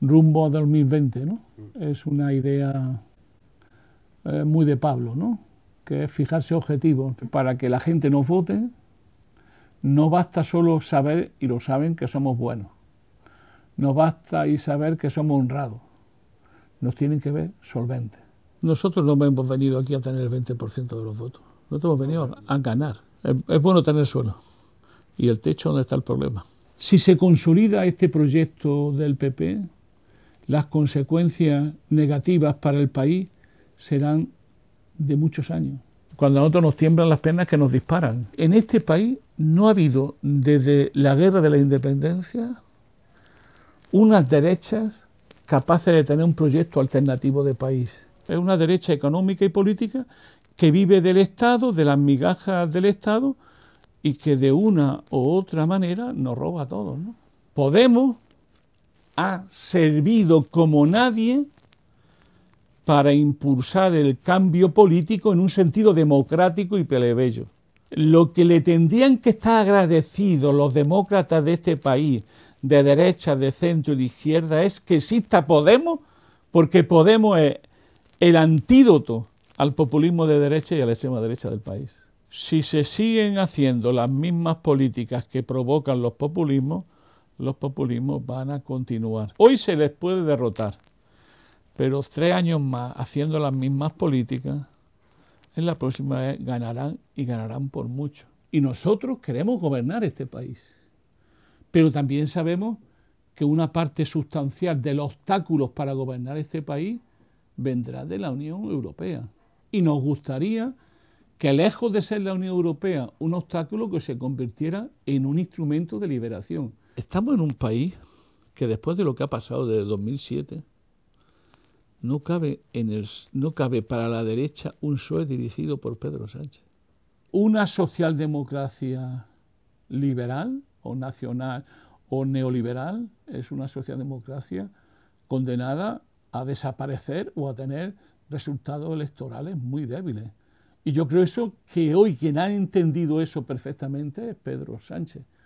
rumbo a 2020, ¿no? Es una idea eh, muy de Pablo, ¿no? Que es fijarse objetivos para que la gente nos vote. No basta solo saber, y lo saben, que somos buenos. No basta y saber que somos honrados. Nos tienen que ver solventes. Nosotros no hemos venido aquí a tener el 20% de los votos. Nosotros hemos venido a, ganar. Es, es bueno tener suelo. ¿Y el techo dónde está el problema? Si se consolida este proyecto del PP, las consecuencias negativas para el país serán de muchos años. Cuando a nosotros nos tiemblan las piernas que nos disparan. En este país no ha habido desde la guerra de la independencia unas derechas capaces de tener un proyecto alternativo de país. Es una derecha económica y política que vive del Estado, de las migajas del Estado y que de una u otra manera nos roba a todos. Podemos ha servido como nadie para impulsar el cambio político en un sentido democrático y plebeyo. Lo que le tendrían que estar agradecidos los demócratas de este país, de derecha, de centro y de izquierda, es que exista Podemos, porque Podemos es el antídoto al populismo de derecha y a la extrema derecha del país. Si se siguen haciendo las mismas políticas que provocan los populismos, los populismos van a continuar. Hoy se les puede derrotar, pero tres años más haciendo las mismas políticas, en la próxima vez ganarán y ganarán por mucho. Y nosotros queremos gobernar este país, pero también sabemos que una parte sustancial de los obstáculos para gobernar este país vendrá de la Unión Europea. Y nos gustaría que lejos de ser la Unión Europea un obstáculo que se convirtiera en un instrumento de liberación estamos en un país que después de lo que ha pasado desde 2007, no cabe, no cabe para la derecha un PSOE dirigido por Pedro Sánchez. Una socialdemocracia liberal o nacional o neoliberal es una socialdemocracia condenada a desaparecer o a tener resultados electorales muy débiles. Y yo creo eso que hoy quien ha entendido eso perfectamente es Pedro Sánchez.